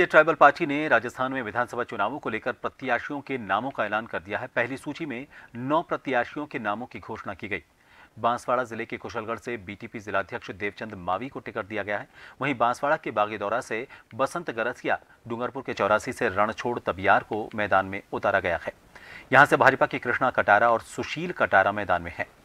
tribal party ने राजस्थान में विधानसभा चुनावों को लेकर प्रत्याशियों के नामों का ऐलान कर दिया है पहली सूची में नौ प्रत्याशियों के नामों की घोषणा की गई बांसवाड़ा जिले के कुशलगढ़ से बीटीपी जिलाध्यक्ष देवचंद मावी को टिकट दिया गया है वहीं बांसवाड़ा के बागेदौरा से बसंत गरसिया डूंगरपुर के चौरासी से रणछोड़ तबियार को मैदान में उतारा गया है यहां से भाजपा की कृष्णा कटारा और सुशील कटारा मैदान में है